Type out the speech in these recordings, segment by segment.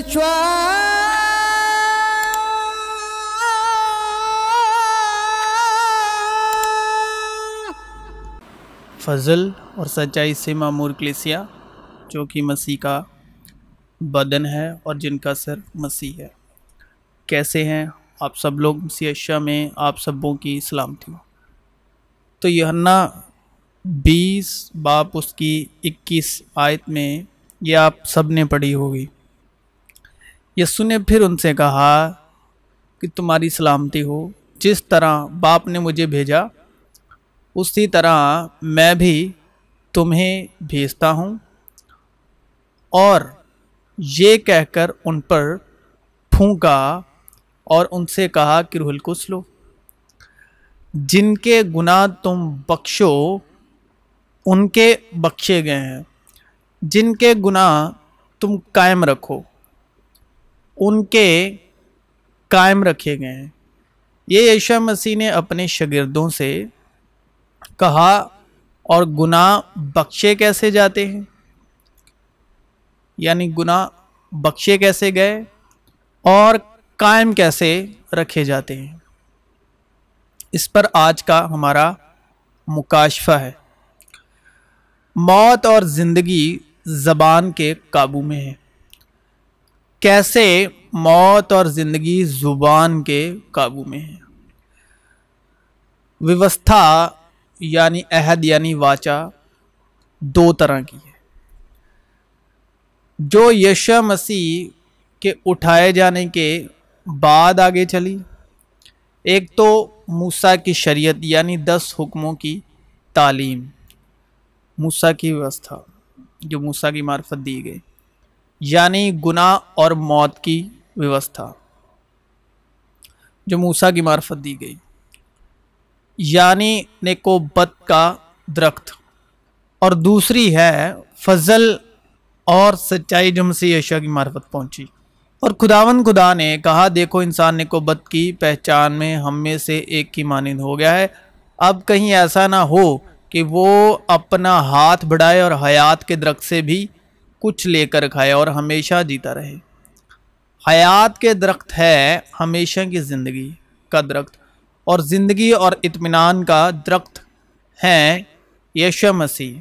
फजल और सच्चाई से मामूर क्लेसिया जो कि मसीह का बदन है और जिनका सर मसीह है कैसे हैं आप सब लोग मसीहा में आप सबों की सलामती हूँ तो यहन्ना बीस बाप उसकी इक्कीस आयत में ये आप सब ने पढ़ी होगी यस्सु ने फिर उनसे कहा कि तुम्हारी सलामती हो जिस तरह बाप ने मुझे भेजा उसी तरह मैं भी तुम्हें भेजता हूँ और ये कहकर उन पर फूका और उनसे कहा कि रुहल कुछ लो जिनके गुनाह तुम बख्शो उनके बख्शे गए हैं जिनके गुनाह तुम कायम रखो उनके कायम रखे गए हैं ये यशा मसीह ने अपने शगिर्दों से कहा और गुनाह बख्शे कैसे जाते हैं यानी गुनाह बख्शे कैसे गए और कायम कैसे रखे जाते हैं इस पर आज का हमारा मुकाशफा है मौत और ज़िंदगी ज़बान के काबू में है कैसे मौत और ज़िंदगी ज़ुबान के काबू में है व्यवस्था यानी अहद यानी वाचा दो तरह की है जो यशा मसीह के उठाए जाने के बाद आगे चली एक तो मूसा की शरीयत यानी दस हुक्मों की तालीम मूसा की व्यवस्था जो मूसा की मार्फत दी गई यानी गुनाह और मौत की व्यवस्था जो मूसा की मार्फत दी गई यानी नेकोबत का दरख्त और दूसरी है फजल और सच्चाई जो मसीह यशा की मार्फत पहुंची और खुदावन खुदा ने कहा देखो इंसान नेकोबत की पहचान में हम में से एक की मानंद हो गया है अब कहीं ऐसा ना हो कि वो अपना हाथ बढ़ाए और हयात के दरख्त से भी कुछ लेकर खाए और हमेशा जीता रहे हयात के दरख्त है हमेशा की ज़िंदगी का दरख्त और ज़िंदगी और इत्मीनान का दरख्त हैं यश मसीह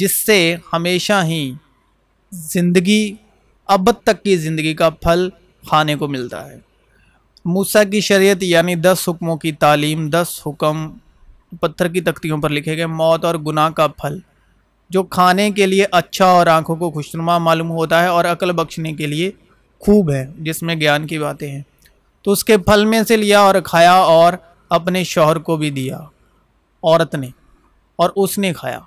जिससे हमेशा ही ज़िंदगी अब तक की ज़िंदगी का फल खाने को मिलता है मूसा की शरीयत यानी दस हुक्मों की तालीम दस हुक्म पत्थर की तख्तियों पर लिखे गए मौत और गुनाह का फल जो खाने के लिए अच्छा और आँखों को खुशनुमा मालूम होता है और अकल बख्शने के लिए खूब है जिसमें ज्ञान की बातें हैं तो उसके फल में से लिया और खाया और अपने शौहर को भी दिया औरत ने और उसने खाया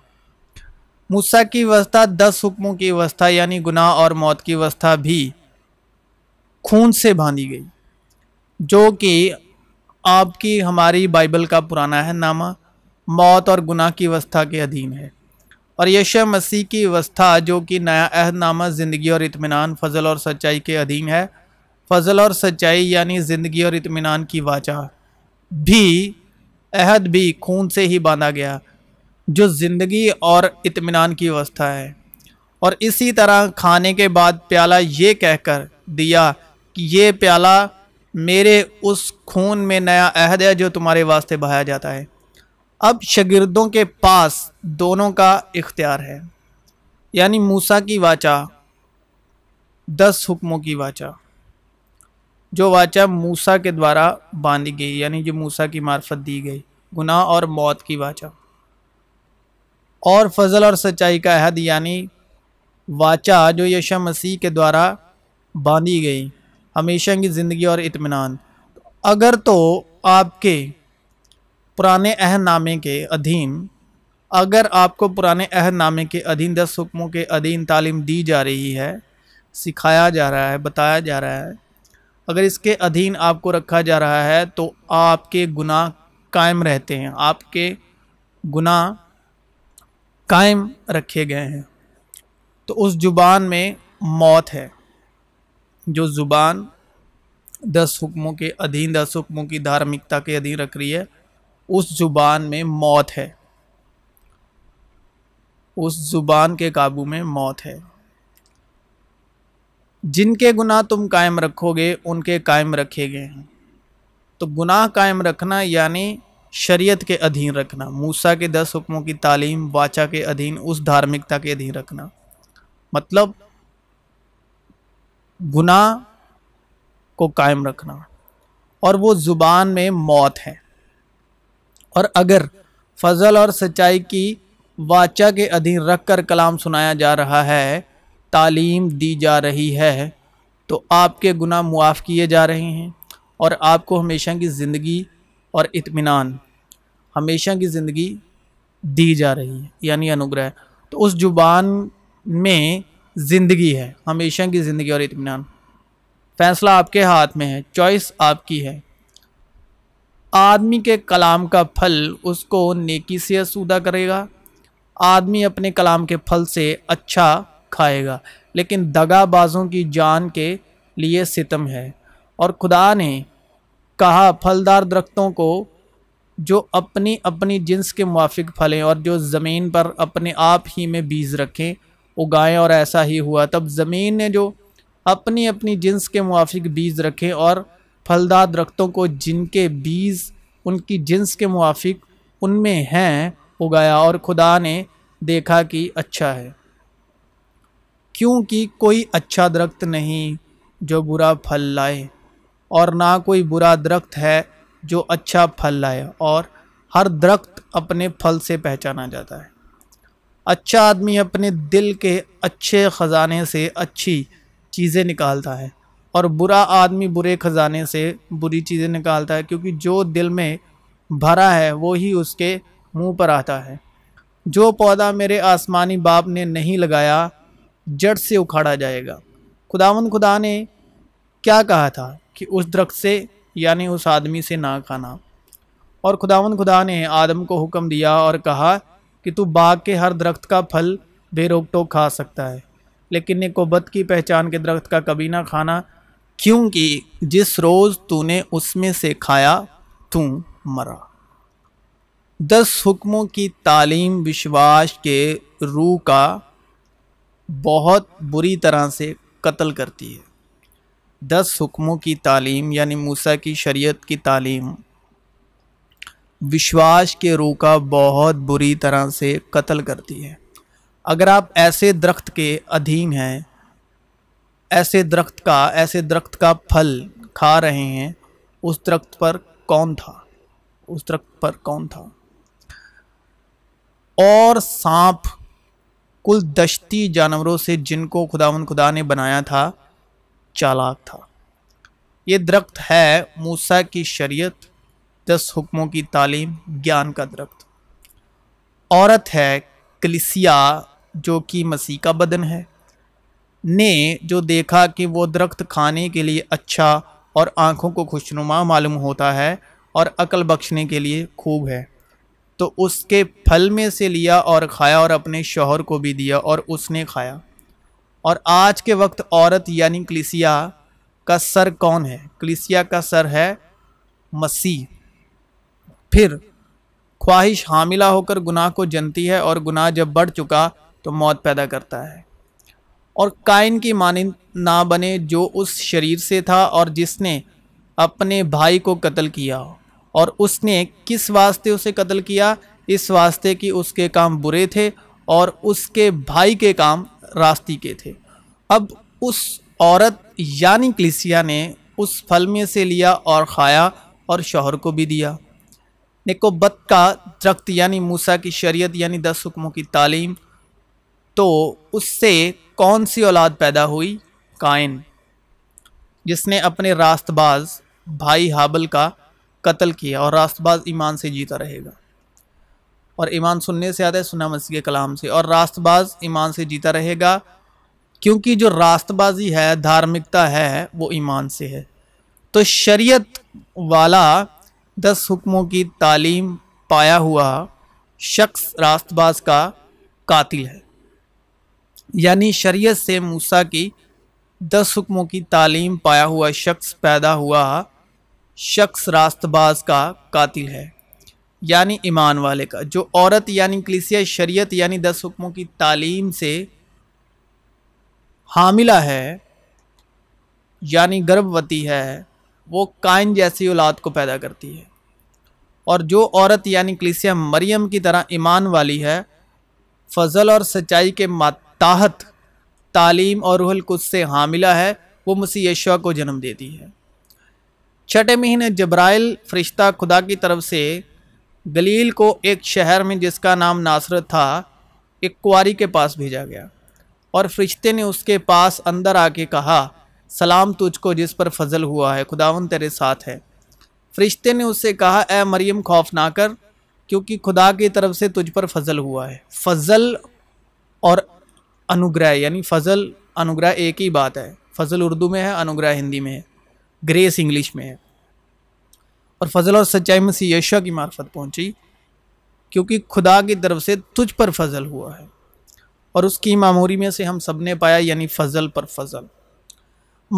मूसा की व्यवस्था दस हुक्मों की व्यवस्था यानी गुनाह और मौत की व्यवस्था भी खून से बांधी गई जो कि आपकी हमारी बाइबल का पुराना है नामा मौत और गुनाह की व्यवस्था के अधीन है और यशा मसीह की व्यवस्था जो कि नया अहदनामा ज़िंदगी और इतमान फ़जल और सच्चाई के अधीन है फ़जल और सच्चाई यानी ज़िंदगी और इतमान की वाचा भी अहद भी खून से ही बांधा गया जो ज़िंदगी और इतमान की व्यवस्था है और इसी तरह खाने के बाद प्याला ये कहकर दिया कि ये प्याला मेरे उस खून में नया अहद है जो तुम्हारे वास्ते बहाया जाता है अब शगिर्दों के पास दोनों का इख्तियार है यानी मूसा की वाचा दस हुक्मों की वाचा जो वाचा मूसा के द्वारा बांधी गई यानी जो मूसा की मार्फत दी गई गुनाह और मौत की वाचा और फजल और सच्चाई का अहद यानी वाचा जो यशा मसीह के द्वारा बांधी गई हमेशा की ज़िंदगी और इतमान अगर तो आपके पुराने अहनामे के अधीन अगर आपको पुराने अहनामे के अधीन दस हुक्मों के अधीन तालीम दी जा रही है सिखाया जा रहा है बताया जा रहा है अगर इसके अधीन आपको रखा जा रहा है तो आपके गुनाह कायम रहते हैं आपके गुनाह कायम रखे गए हैं तो उस ज़ुबान में मौत है जो ज़ुबान दस हुक्मों के अधीन दस हुक्मों की धार्मिकता के अधीन रख रही है उस ज़ुबान में मौत है उस ज़ुबान के काबू में मौत है जिनके गुनाह तुम कायम रखोगे उनके कायम रखे गए हैं तो गुनाह कायम रखना यानी शरीयत के अधीन रखना मूसा के दस हुक्मों की तालीम वाचा के अधीन उस धार्मिकता के अधीन रखना मतलब गुनाह को कायम रखना और वो ज़ुबान में मौत है और अगर फजल और सच्चाई की वाचा के अधीन रख कर कलाम सुनाया जा रहा है तालीम दी जा रही है तो आपके गुनाह मुआफ़ किए जा रहे हैं और आपको हमेशा की ज़िंदगी और इत्मीनान हमेशा की ज़िंदगी दी जा रही है यानी अनुग्रह तो उस जुबान में ज़िंदगी है हमेशा की ज़िंदगी और इत्मीनान फ़ैसला आपके हाथ में है चॉइस आपकी है आदमी के कलाम का फल उसको नेकी से असूदा करेगा आदमी अपने कलाम के फल से अच्छा खाएगा लेकिन दगाबाजों की जान के लिए सितम है और खुदा ने कहा फलदार दरख्तों को जो अपनी अपनी जिन्स के मुआफिक फलें और जो ज़मीन पर अपने आप ही में बीज रखें उगाएं और ऐसा ही हुआ तब ज़मीन ने जो अपनी अपनी जिन्स के मुआफिक बीज रखें और फलदार दरख्तों को जिनके बीज उनकी जिन्स के मुआफिक उनमें हैं उगाया और खुदा ने देखा कि अच्छा है क्योंकि कोई अच्छा दरख्त नहीं जो बुरा फल लाए और ना कोई बुरा दरख्त है जो अच्छा फल लाए और हर दरख्त अपने फल से पहचाना जाता है अच्छा आदमी अपने दिल के अच्छे ख़जाने से अच्छी चीज़ें निकालता है और बुरा आदमी बुरे ख़जाने से बुरी चीज़ें निकालता है क्योंकि जो दिल में भरा है वो ही उसके मुंह पर आता है जो पौधा मेरे आसमानी बाप ने नहीं लगाया जड़ से उखाड़ा जाएगा खुदावन खुदा ने क्या कहा था कि उस दरख्त से यानी उस आदमी से ना खाना और खुदावन खुदा ने आदम को हुक्म दिया और कहा कि तू बाग के हर दरख्त का फल बेरोक टोक खा सकता है लेकिन निकोबत की पहचान के दरख्त का कभी ना खाना क्योंकि जिस रोज़ तूने उसमें से खाया तू मरा दस हुक्मों की तालीम विश्वास के रूह का बहुत बुरी तरह से कत्ल करती है दस हुक्मों की तालीम यानि मूसा की शरीयत की तालीम विश्वास के रूह का बहुत बुरी तरह से कत्ल करती है अगर आप ऐसे दरख्त के अधीन हैं ऐसे दरख्त का ऐसे दरख्त का फल खा रहे हैं उस दरख्त पर कौन था उस दरख्त पर कौन था और सांप कुल दशती जानवरों से जिनको खुदावन खुदा ने बनाया था चालाक था ये दरख्त है मूसा की शरीयत दस हुक्मों की तालीम ज्ञान का दरख्त औरत है कलिसिया जो कि मसीह का बदन है ने जो देखा कि वो दरख्त खाने के लिए अच्छा और आँखों को खुशनुमा मालूम होता है और अकल बख्शने के लिए खूब है तो उसके फल में से लिया और खाया और अपने शोहर को भी दिया और उसने खाया और आज के वक्त औरत यानी क्लिसिया का सर कौन है क्लिसिया का सर है मसीह फिर ख्वाहिश हामिला होकर गुनाह को जनती है और गुनाह जब बढ़ चुका तो मौत पैदा करता है और कायन की मानंद ना बने जो उस शरीर से था और जिसने अपने भाई को कत्ल किया और उसने किस वास्ते उसे कत्ल किया इस वास्ते कि उसके काम बुरे थे और उसके भाई के काम रास्ती के थे अब उस औरत यानी क्लिसिया ने उस फल में से लिया और खाया और शोहर को भी दिया निकोबत का दरख्त यानी मूसा की शरीयत यानी दस हुक्मों की तालीम तो उससे कौन सी औलाद पैदा हुई कायन जिसने अपने रास्तबाज भाई हाबल का कत्ल किया और रास्तबाज ईमान से जीता रहेगा और ईमान सुनने से आता है सुना मसीह के कलाम से और रास्तबाज ईमान से जीता रहेगा क्योंकि जो रास्तबाजी है धार्मिकता है वो ईमान से है तो शरीयत वाला दस हुक्मों की तालीम पाया हुआ शख्स रास्तबाज का कातिल है यानी शरीयत से मूसा की दस हुक्मों की तालीम पाया हुआ शख्स पैदा हुआ शख्स रास्तबाज का कातिल है यानी ईमान वाले का जो औरत यानी क्लिसिया शरीयत यानी दस हुक्मों की तालीम से हामिला है यानी गर्भवती है वो कायन जैसी औलाद को पैदा करती है और जो औरत यानी कलिसिया मरियम की तरह ईमान वाली है फजल और सच्चाई के मात ताहत तालीम और रूहल कुछ से हामिला है वो मसीह यशवा को जन्म देती है छठे महीने जब्राइल फरिश्ता खुदा की तरफ से गलील को एक शहर में जिसका नाम नासरत था एक कुआरी के पास भेजा गया और फरिश्ते ने उसके पास अंदर आके कहा सलाम तुझको जिस पर फजल हुआ है खुदावन तेरे साथ है फरिश्ते ने उससे कहा ए मरियम खौफ ना कर क्योंकि खुदा की तरफ से तुझ पर फजल हुआ है फजल और अनुग्रह यानी फ़जल अनुग्रह एक ही बात है फ़जल उर्दू में है अनुग्रह हिंदी में है ग्रेस इंग्लिश में है और फजल और सच्चाई में यशा की मार्फत पहुंची क्योंकि खुदा की तरफ से तुझ पर फजल हुआ है और उसकी मामूरी में से हम सब ने पाया यानी फजल पर फजल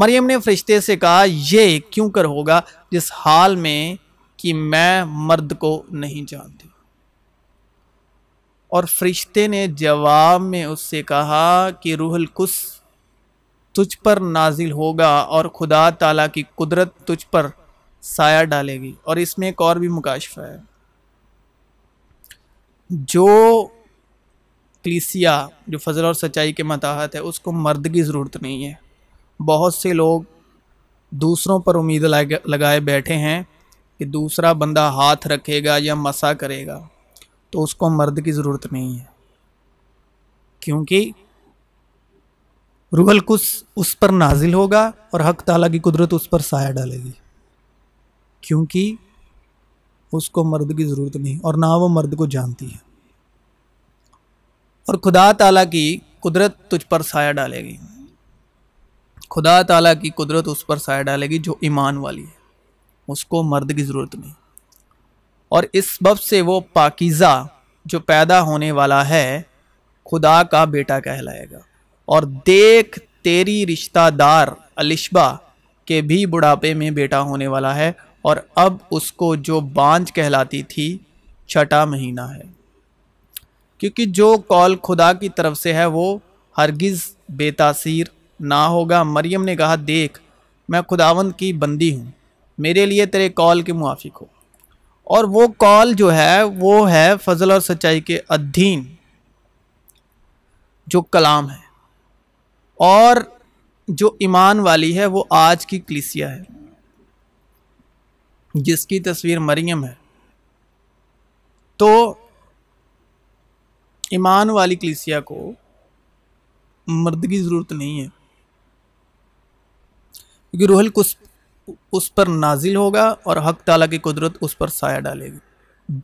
मरियम ने फरिश्ते से कहा यह क्यों कर होगा जिस हाल में कि मैं मर्द को नहीं जानती और फरिश्ते ने जवाब में उससे कहा कि रूहल कुस तुझ पर नाजिल होगा और खुदा ताला की कुदरत तुझ पर साया डालेगी और इसमें एक और भी मुकाशफा है जो क्लीसिया जो फजल और सच्चाई के मताहत है उसको मर्द की ज़रूरत नहीं है बहुत से लोग दूसरों पर उम्मीद लगाए बैठे हैं कि दूसरा बंदा हाथ रखेगा या मसा करेगा तो उसको मर्द की ज़रूरत नहीं है क्योंकि रुहल कुछ उस पर नाजिल होगा और हक ताला की कुदरत उस पर साया डालेगी क्योंकि उसको मर्द की ज़रूरत नहीं और ना वो मर्द को जानती है और खुदा ताला की कुदरत तुझ पर साया डालेगी खुदा ताला की कुदरत उस पर साया डालेगी जो ईमान वाली है उसको मर्द की ज़रूरत नहीं और इस बब से वो पाकिज़ा जो पैदा होने वाला है खुदा का बेटा कहलाएगा और देख तेरी रिश्तादार अलिशबा के भी बुढ़ापे में बेटा होने वाला है और अब उसको जो बांझ कहलाती थी छठा महीना है क्योंकि जो कॉल खुदा की तरफ से है वो हरगिज़ बेतासीर ना होगा मरियम ने कहा देख मैं खुदावंद की बंदी हूँ मेरे लिए तेरे कॉल के मुआफिक हो और वो कॉल जो है वो है फजल और सच्चाई के अधीन जो कलाम है और जो ईमान वाली है वो आज की क्लिसिया है जिसकी तस्वीर मरियम है तो ईमान वाली क्लिसिया को मर्द की ज़रूरत नहीं है क्योंकि रूहल कुछ उस पर नाजिल होगा और हक ताला की कुदरत उस पर साया डालेगी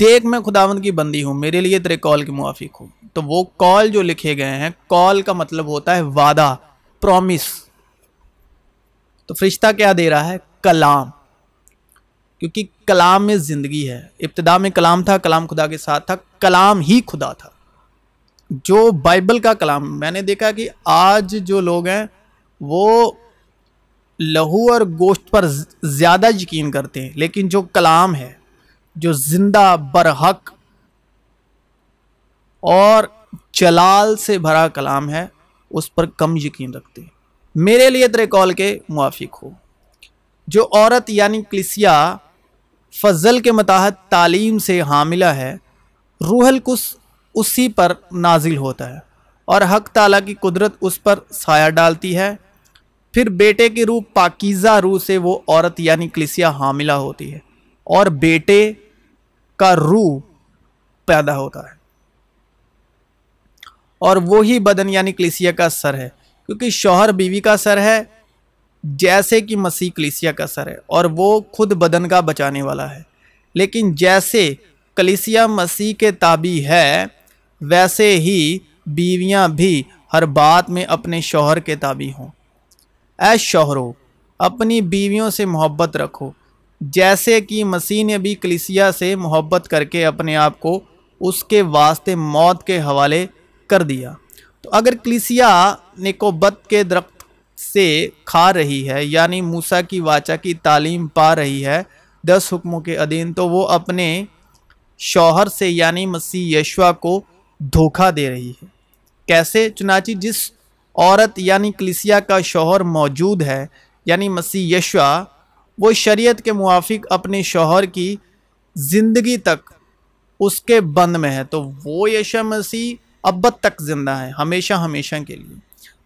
देख मैं खुदावंद की बंदी हूँ मेरे लिए तेरे कॉल के मुआफिक हूँ तो वो कॉल जो लिखे गए हैं कॉल का मतलब होता है वादा प्रॉमिस तो फरिश्ता क्या दे रहा है कलाम क्योंकि कलाम में ज़िंदगी है इब्तदा में कलाम था कलाम खुदा के साथ था कलाम ही खुदा था जो बाइबल का कलाम मैंने देखा कि आज जो लोग हैं वो लहू और गोश्त पर ज़्यादा यकीन करते हैं लेकिन जो कलाम है जो ज़िंदा बरहक और जलाल से भरा कलाम है उस पर कम यकीन रखते हैं मेरे लिए तेरे कॉल के मुआफिक हो जो औरत यानी क्लिसिया फजल के मताहत तालीम से हामिला है रूहल कुस उसी पर नाजिल होता है और हक ताला की कुदरत उस पर साया डालती है फिर बेटे की रूप पाकिज़ा रूह से वो औरत यानी क्लिसिया हामिला होती है और बेटे का रूह पैदा होता है और वो ही बदन यानी क्लिसिया का सर है क्योंकि शौहर बीवी का सर है जैसे कि मसीह कलिसिया का सर है और वो खुद बदन का बचाने वाला है लेकिन जैसे कलिसिया मसीह के ताबी है वैसे ही बीवियां भी हर बात में अपने शौहर के ताबी हों ऐ शोहरों अपनी बीवियों से मोहब्बत रखो जैसे कि मसीह ने भी कलिसिया से मोहब्बत करके अपने आप को उसके वास्ते मौत के हवाले कर दिया तो अगर कलिसिया निकोबत के दरख्त से खा रही है यानी मूसा की वाचा की तालीम पा रही है दस हुक्मों के अधीन तो वो अपने शौहर से यानी मसीह यशवा को धोखा दे रही है कैसे चुनाची जिस औरत यानी कलिसिया का शोहर मौजूद है यानी मसीह यशवा वो शरीयत के मुआफिक अपने शोहर की ज़िंदगी तक उसके बंद में है तो वो यशा मसीह अब तक ज़िंदा है हमेशा हमेशा के लिए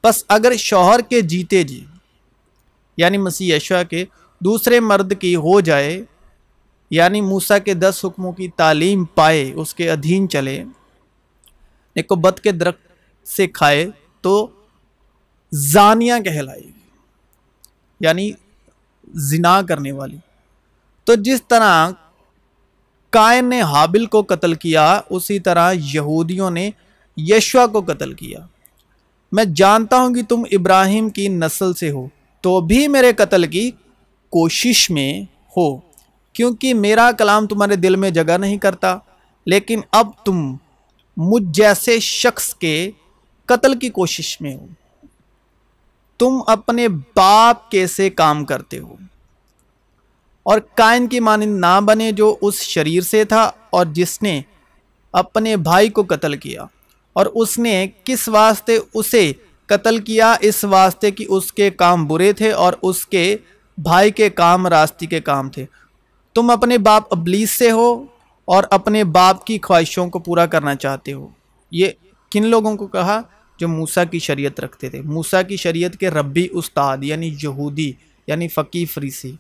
बस अगर शोहर के जीते जी यानी मसीह यशवा के दूसरे मर्द की हो जाए यानी मूसा के दस हुक्मों की तालीम पाए उसके अधीन चले निकोबत के दरख्त से खाए तो जानिया कहलाएगी यानी जिना करने वाली तो जिस तरह कायन ने हाबिल को कत्ल किया उसी तरह यहूदियों ने यशवा को कत्ल किया मैं जानता हूं कि तुम इब्राहिम की नस्ल से हो तो भी मेरे कत्ल की कोशिश में हो क्योंकि मेरा कलाम तुम्हारे दिल में जगह नहीं करता लेकिन अब तुम मुझ जैसे शख्स के कत्ल की कोशिश में हो तुम अपने बाप कैसे काम करते हो और कायन की मानंद ना बने जो उस शरीर से था और जिसने अपने भाई को कत्ल किया और उसने किस वास्ते उसे कत्ल किया इस वास्ते कि उसके काम बुरे थे और उसके भाई के काम रास्ती के काम थे तुम अपने बाप अबलीस से हो और अपने बाप की ख्वाहिशों को पूरा करना चाहते हो ये किन लोगों को कहा जो मूसा की शरीयत रखते थे मूसा की शरीयत के रबी उस्ताद यानी यहूदी यानी फ़कीह फरीसी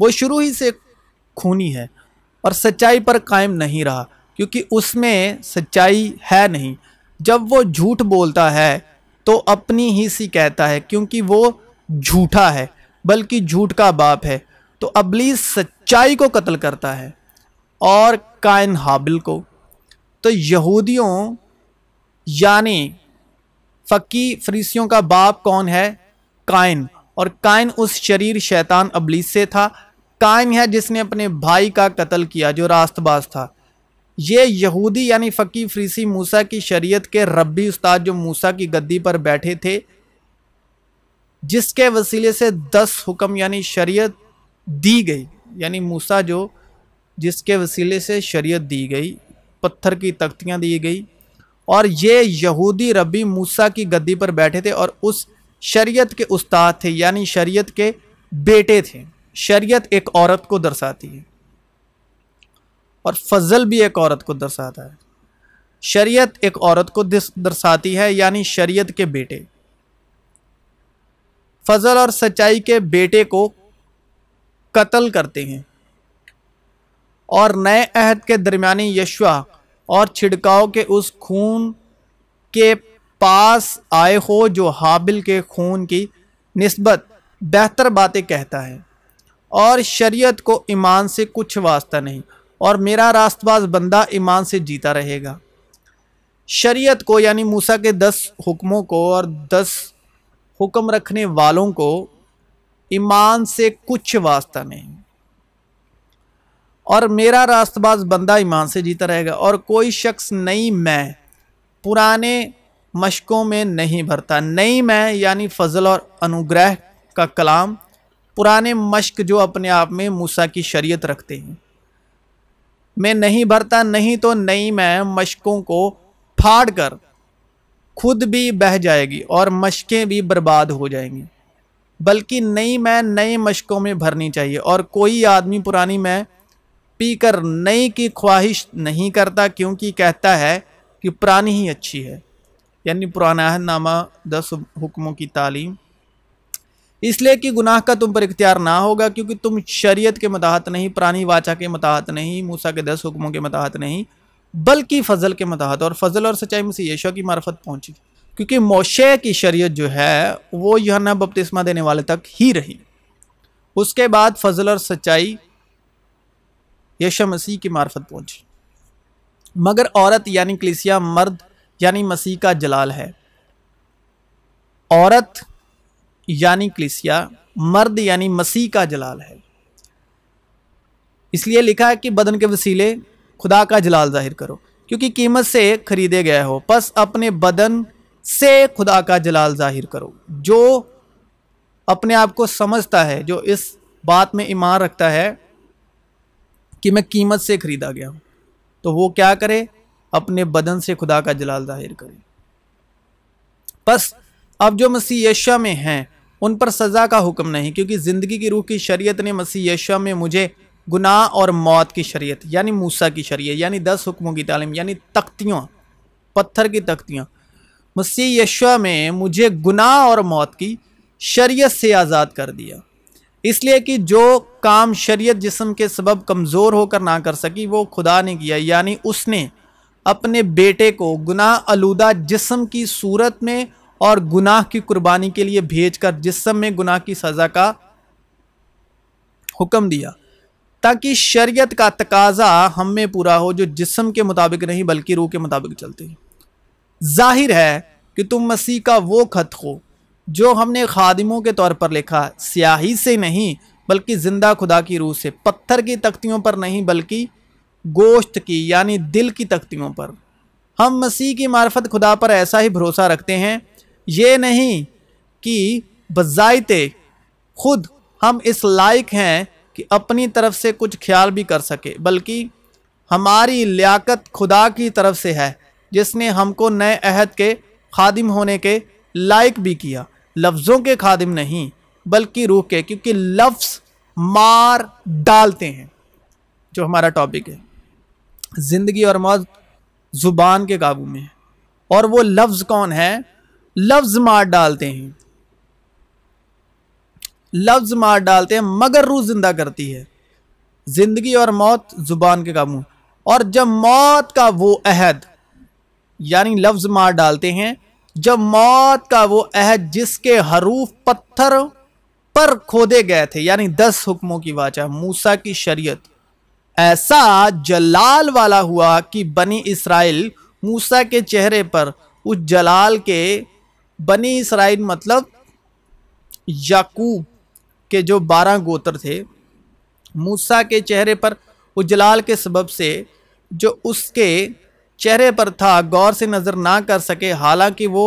वो शुरू ही से खूनी है और सच्चाई पर कायम नहीं रहा क्योंकि उसमें सच्चाई है नहीं जब वो झूठ बोलता है तो अपनी ही सी कहता है क्योंकि वो झूठा है बल्कि झूठ का बाप है तो अबलीस सच्चाई को कत्ल करता है और कायन हाबिल को तो यहूदियों यानी फकी फरीसियों का बाप कौन है कायन और कायन उस शरीर शैतान अबलीस से था कायन है जिसने अपने भाई का कत्ल किया जो रास्तबाज था ये यहूदी यानी फ़की फरीसी मूसा की शरीयत के रब्बी उस्ताद जो मूसा की गद्दी पर बैठे थे जिसके वसीले से दस हुक्म यानी शरीयत दी गई यानी मूसा जो जिसके वसीले से शरीयत दी गई पत्थर की तख्तियाँ दी गई और ये यहूदी रबी मूसा की गद्दी पर बैठे थे और उस शरीयत के उस्ताद थे यानी शरीयत के बेटे थे शरीयत एक औरत को दर्शाती है और फजल भी एक औरत को दर्शाता है शरीयत एक औरत को दर्शाती है यानी शरीयत के बेटे फजल और सच्चाई के बेटे को कत्ल करते हैं और नए अहद के दरमियानी यशवा और छिड़काव के उस खून के पास आए हो जो हाबिल के खून की नस्बत बेहतर बातें कहता है और शरीयत को ईमान से कुछ वास्ता नहीं और मेरा रास्तबाज बंदा ईमान से जीता रहेगा शरीयत को यानी मूसा के दस हुक्मों को और दस हुक्म रखने वालों को ईमान से कुछ वास्ता नहीं और मेरा रास्तबाज बंदा ईमान से जीता रहेगा और कोई शख्स नई मैं पुराने मशकों में नहीं भरता नई मैं यानी फजल और अनुग्रह का कलाम पुराने मश्क जो अपने आप में मूसा की शरीयत रखते हैं मैं नहीं भरता नहीं तो नई मैं मशकों को फाड़ कर खुद भी बह जाएगी और मशकें भी बर्बाद हो जाएंगी बल्कि नई मैं नए मशकों में भरनी चाहिए और कोई आदमी पुरानी मैं पीकर नई की ख्वाहिश नहीं करता क्योंकि कहता है कि पुरानी ही अच्छी है यानी पुराना नामा दस हुक्मों की तालीम इसलिए कि गुनाह का तुम पर इख्तियार ना होगा क्योंकि तुम शरीयत के मताहत नहीं पुरानी वाचा के मताहत नहीं मूसा के दस हुक्मों के मताहत नहीं बल्कि फ़जल के मताहत और फजल और सच्चाई में से यशो की मार्फत पहुँची क्योंकि मोशे की शरीयत जो है वो यहाँ बपतिस्मा देने वाले तक ही रही उसके बाद फजल और सच्चाई यशा मसीह की मार्फत पहुंची मगर औरत यानी क्लिसिया मर्द यानी मसीह का जलाल है औरत यानी क्लिसिया मर्द यानी मसीह का जलाल है इसलिए लिखा है कि बदन के वसीले खुदा का जलाल जाहिर करो क्योंकि कीमत से खरीदे गए हो बस अपने बदन से खुदा का जलाल जाहिर करो जो अपने आप को समझता है जो इस बात में ईमान रखता है कि मैं कीमत से ख़रीदा गया हूँ तो वो क्या करे अपने बदन से खुदा का जलाल जाहिर करे बस अब जो मसीह यशा में हैं उन पर सज़ा का हुक्म नहीं क्योंकि ज़िंदगी की रूह की शरीयत ने मसीह यशा में मुझे गुनाह और मौत की शरीयत यानी मूसा की शरीयत यानी दस हुक्मों की तालीम यानी तख्तियों पत्थर की तख्तियाँ मसीह यशा में मुझे गुनाह और मौत की शरीयत से आज़ाद कर दिया इसलिए कि जो काम शरीयत जिस्म के सबब कमज़ोर होकर ना कर सकी वो खुदा ने किया यानी उसने अपने बेटे को गुनाह आलूदा जिस्म की सूरत में और गुनाह की कुर्बानी के लिए भेज कर जिसम में गुनाह की सज़ा का हुक्म दिया ताकि शरीयत का तकाजा हम में पूरा हो जो जिस्म के मुताबिक नहीं बल्कि रूह के मुताबिक चलते जाहिर है कि तुम मसीह का वो खत हो जो हमने खादिमों के तौर पर लिखा स्याही से नहीं बल्कि ज़िंदा खुदा की रूह से पत्थर की तख्तियों पर नहीं बल्कि गोश्त की यानी दिल की तख्तियों पर हम मसीह की मार्फत खुदा पर ऐसा ही भरोसा रखते हैं ये नहीं कि बजायते खुद हम इस लायक हैं कि अपनी तरफ से कुछ ख्याल भी कर सके बल्कि हमारी लियाकत खुदा की तरफ से है जिसने हमको नए अहद के खादिम होने के लायक भी किया लफ्ज़ों के खादिम नहीं बल्कि रूह के क्योंकि लफ्ज़ मार डालते हैं जो हमारा टॉपिक है ज़िंदगी और मौत ज़ुबान के काबू में है और वो लफ्ज़ कौन है लफ्ज़ मार डालते हैं लफ्ज़ मार डालते हैं मगर रूह ज़िंदा करती है ज़िंदगी और मौत ज़ुबान के काबू और जब मौत का वो अहद यानी लफ्ज़ मार डालते हैं जब मौत का वो अहद जिसके हरूफ पत्थर पर खोदे गए थे यानी दस हुक्मों की वाचा मूसा की शरीयत ऐसा जलाल वाला हुआ कि बनी इसराइल मूसा के चेहरे पर उस जलाल के बनी इसराइल मतलब याकूब के जो बारह गोत्र थे मूसा के चेहरे पर उस जलाल के सबब से जो उसके चेहरे पर था गौर से नज़र ना कर सके हालांकि वो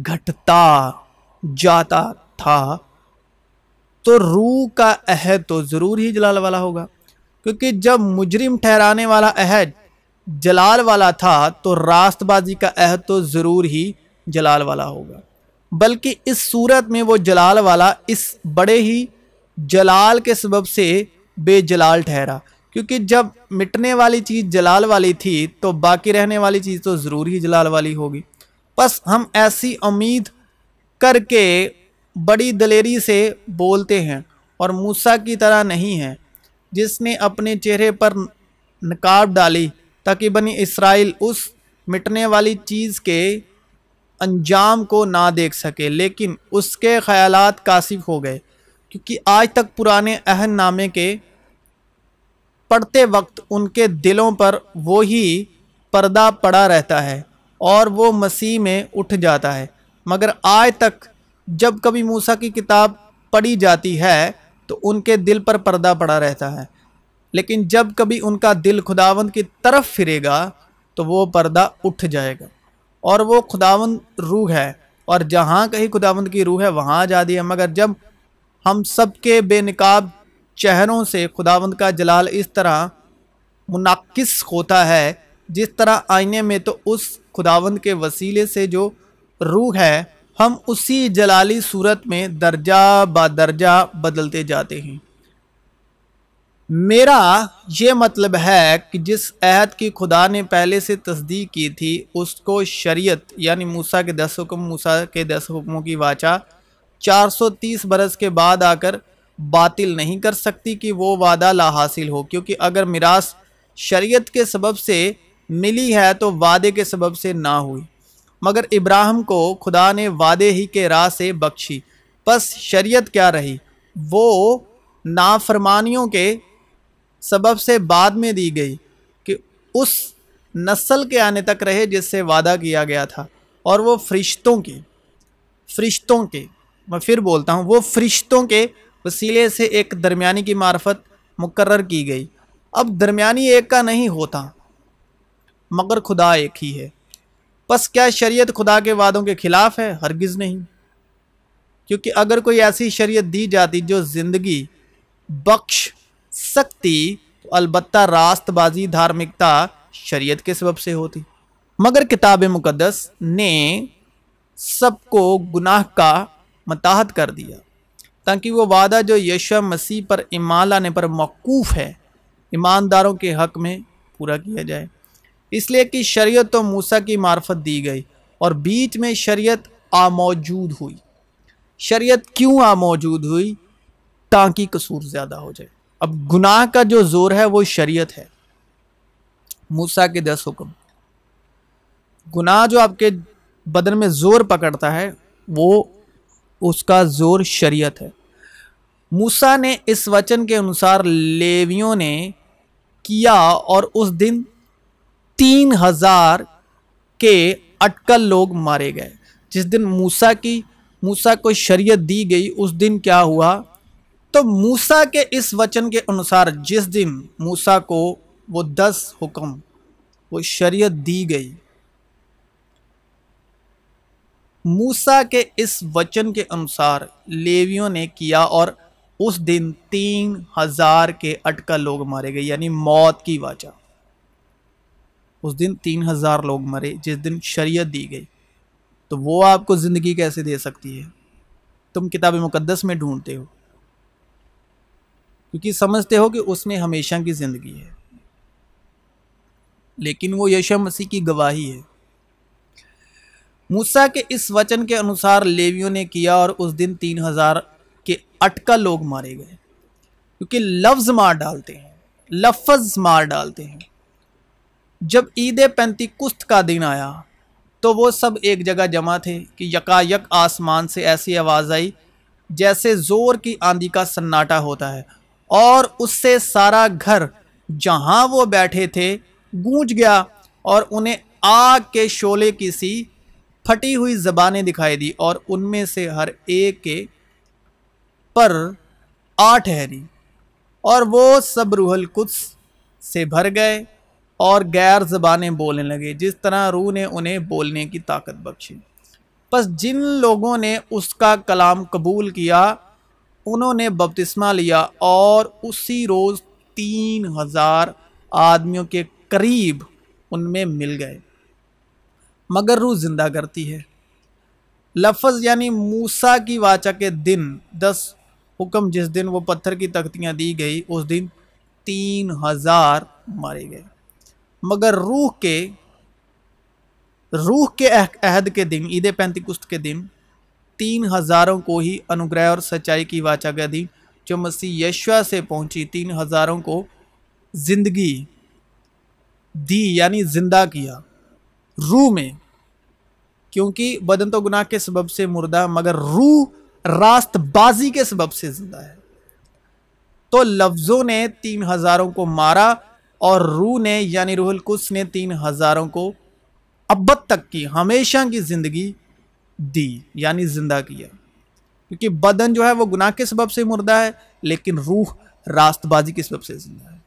घटता जाता था तो रूह का अहद तो ज़रूर ही जलाल वाला होगा क्योंकि जब मुजरिम ठहराने वाला अहद जलाल वाला था तो रास्तबाजी का अहद तो ज़रूर ही जलाल वाला होगा बल्कि इस सूरत में वो जलाल वाला इस बड़े ही जलाल के सबब से बेजलाल ठहरा क्योंकि जब मिटने वाली चीज़ जलाल वाली थी तो बाकी रहने वाली चीज़ तो ज़रूर ही जलाल वाली होगी बस हम ऐसी उम्मीद करके बड़ी दलेरी से बोलते हैं और मूसा की तरह नहीं है जिसने अपने चेहरे पर नकाब डाली ताकि बनी इसराइल उस मिटने वाली चीज़ के अंजाम को ना देख सके लेकिन उसके ख्यालात कासिफ हो गए क्योंकि आज तक पुराने अहन नामे के पढ़ते वक्त उनके दिलों पर वो ही पर्दा पड़ा रहता है और वो मसीह में उठ जाता है मगर आज तक जब कभी मूसा की किताब पढ़ी जाती है तो उनके दिल पर पर्दा पड़ा रहता है लेकिन जब कभी उनका दिल खुदावंद की तरफ फिरेगा तो वो पर्दा उठ जाएगा और वो खुदावंद रूह है और जहाँ कहीं खुदावंद की रूह है वहाँ जाती है मगर जब हम सब के बेनकाब चेहरों से खुदावंद का जलाल इस तरह मुनक़स होता है जिस तरह आईने में तो उस खुदावंद के वसीले से जो रूह है हम उसी जलाली सूरत में दर्जा बदर्जा बदलते जाते हैं मेरा ये मतलब है कि जिस अहद की खुदा ने पहले से तस्दीक की थी उसको शरीयत यानी मूसा के दस हुक्म मूसा के दस हुक्मों की वाचा 430 बरस के बाद आकर बातिल नहीं कर सकती कि वो वादा ला हासिल हो क्योंकि अगर मिरास शरीयत के सबब से मिली है तो वादे के सबब से ना हुई मगर इब्राहिम को खुदा ने वादे ही के राह से बख्शी बस शरीयत क्या रही वो नाफरमानियों के सबब से बाद में दी गई कि उस नस्ल के आने तक रहे जिससे वादा किया गया था और वो फरिश्तों के फरिश्तों के मैं फिर बोलता हूँ वो फरिश्तों के वसीले से एक दरमियानी की मार्फत मुकर की गई अब दरमियानी एक का नहीं होता मगर खुदा एक ही है बस क्या शरीयत खुदा के वादों के ख़िलाफ़ है हरगिज़ नहीं क्योंकि अगर कोई ऐसी शरीयत दी जाती जो ज़िंदगी बख्श सकती तो अलबत् रास्तबाजी धार्मिकता शरीयत के सबब से होती मगर किताब मुक़दस ने सबको गुनाह का मताहत कर दिया ताकि वो वादा जो यशा मसीह पर ईमान लाने पर मौकूफ़ है ईमानदारों के हक़ में पूरा किया जाए इसलिए कि शरीयत तो मूसा की मार्फत दी गई और बीच में शरीयत आमौजूद हुई शरीयत क्यों आमौजूद हुई ताकि कसूर ज़्यादा हो जाए अब गुनाह का जो ज़ोर है वो शरीयत है मूसा के दस हुक्म गुनाह जो आपके बदन में ज़ोर पकड़ता है वो उसका जोर शरीयत है मूसा ने इस वचन के अनुसार लेवियों ने किया और उस दिन तीन हजार के अटकल लोग मारे गए जिस दिन मूसा की मूसा को शरीयत दी गई उस दिन क्या हुआ तो मूसा के इस वचन के अनुसार जिस दिन मूसा को वो दस हुक्म वो शरीयत दी गई मूसा के इस वचन के अनुसार लेवियों ने किया और उस दिन तीन हजार के अटका लोग मारे गए यानी मौत की वाचा उस दिन तीन हजार लोग मरे जिस दिन शरीयत दी गई तो वो आपको ज़िंदगी कैसे दे सकती है तुम किताब मुकदस में ढूंढते हो क्योंकि समझते हो कि उसमें हमेशा की ज़िंदगी है लेकिन वो यशा मसीह की गवाही है मूसा के इस वचन के अनुसार लेवियों ने किया और उस दिन तीन हज़ार के अटका लोग मारे गए क्योंकि लफ्ज़ मार डालते हैं लफज मार डालते हैं जब ईद पैंती कुस्त का दिन आया तो वो सब एक जगह जमा थे कि यकायक आसमान से ऐसी आवाज़ आई जैसे ज़ोर की आंधी का सन्नाटा होता है और उससे सारा घर जहाँ वो बैठे थे गूंज गया और उन्हें आग के शोले की सी फटी हुई जबानें दिखाई दी और उनमें से हर एक के पर आठ हैरी और वो सब रूहल कुछ से भर गए और गैर जबानें बोलने लगे जिस तरह रूह ने उन्हें बोलने की ताकत बख्शी बस जिन लोगों ने उसका कलाम कबूल किया उन्होंने बपतिस्मा लिया और उसी रोज़ तीन हज़ार आदमियों के करीब उनमें मिल गए मगर रूह जिंदा करती है लफज यानी मूसा की वाचा के दिन दस हुक्म जिस दिन वो पत्थर की तख्तियाँ दी गई उस दिन तीन हज़ार मारे गए मगर रूह के रूह के अहद के दिन ईद पैंतीकुस्त के दिन तीन हज़ारों को ही अनुग्रह और सच्चाई की वाचा का दिन जो मसीह यशवा से पहुंची तीन हज़ारों को ज़िंदगी दी यानी ज़िंदा किया रूह में क्योंकि बदन तो गुनाह के सबब से मुर्दा मगर रूह रास्तबाजी के सबब से जिंदा है तो लफ्ज़ों ने तीन हज़ारों को मारा और रूह ने यानी रूहुल कुस ने तीन हज़ारों को अब तक की हमेशा की ज़िंदगी दी यानी ज़िंदा किया क्योंकि बदन जो है वो गुनाह के सबब से मुर्दा है लेकिन रूह रास्तबाजी के सबब से ज़िंदा है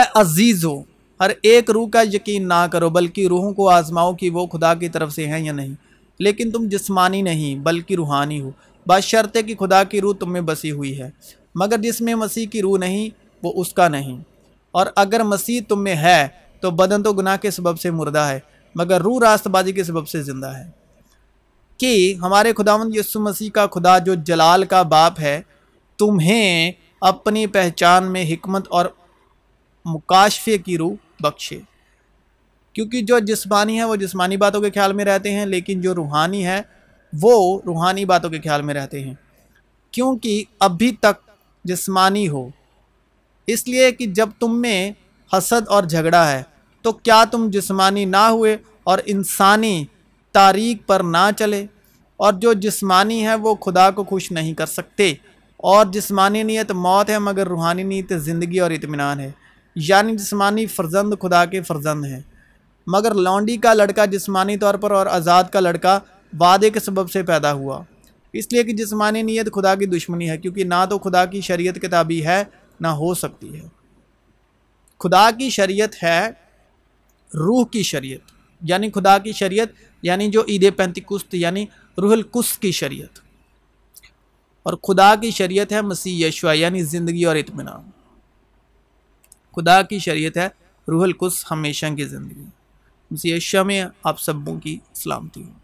ए अजीज़ों हर एक रूह का यकीन ना करो बल्कि रूहों को आजमाओ कि वो खुदा की तरफ से हैं या नहीं लेकिन तुम जिस्मानी नहीं बल्कि रूहानी हो बाशर्ते कि खुदा की रूह तुम्हें बसी हुई है मगर जिसमें मसीह की रूह नहीं वो उसका नहीं और अगर मसीह तुम में है तो बदन तो गुनाह के सबब से मुर्दा है मगर रूह रास्तबाजी के सबब से ज़िंदा है कि हमारे खुदावंद यसु मसीह का खुदा जो जलाल का बाप है तुम्हें अपनी पहचान में हमत और मुकाशफे की रूह बख्शे क्योंकि जो जिस्मानी है वो जिस्मानी बातों के ख्याल में रहते हैं लेकिन जो रूहानी है वो रूहानी बातों के ख्याल में रहते हैं क्योंकि अभी तक जिस्मानी हो इसलिए कि जब तुम में हसद और झगड़ा है तो क्या तुम जिस्मानी ना हुए और इंसानी तारीख पर ना चले और जो जिस्मानी है वो खुदा को खुश नहीं कर सकते और जिस्मानी नीयत मौत है मगर रूहानी नीयत ज़िंदगी और इतमान है यानी जिसमानी फर्जंद खुदा के फर्जंद हैं मगर लौंडी का लड़का जिसमानी तौर पर और आज़ाद का लड़का वादे के सबब से पैदा हुआ इसलिए कि जिसमानी नीयत खुदा की दुश्मनी है क्योंकि ना तो खुदा की शरीयत किताबी है ना हो सकती है खुदा की शरीयत है रूह की शरीयत यानी खुदा की शरीयत यानी जो ईद पैंतिकुस्त यानी रूहल की शरीयत और खुदा की शरीयत है मसीह यशवा यानी ज़िंदगी और इतमान खुदा की शरीयत है रूहल कुस हमेशा की ज़िंदगी बस में आप सबों की सलामती हूँ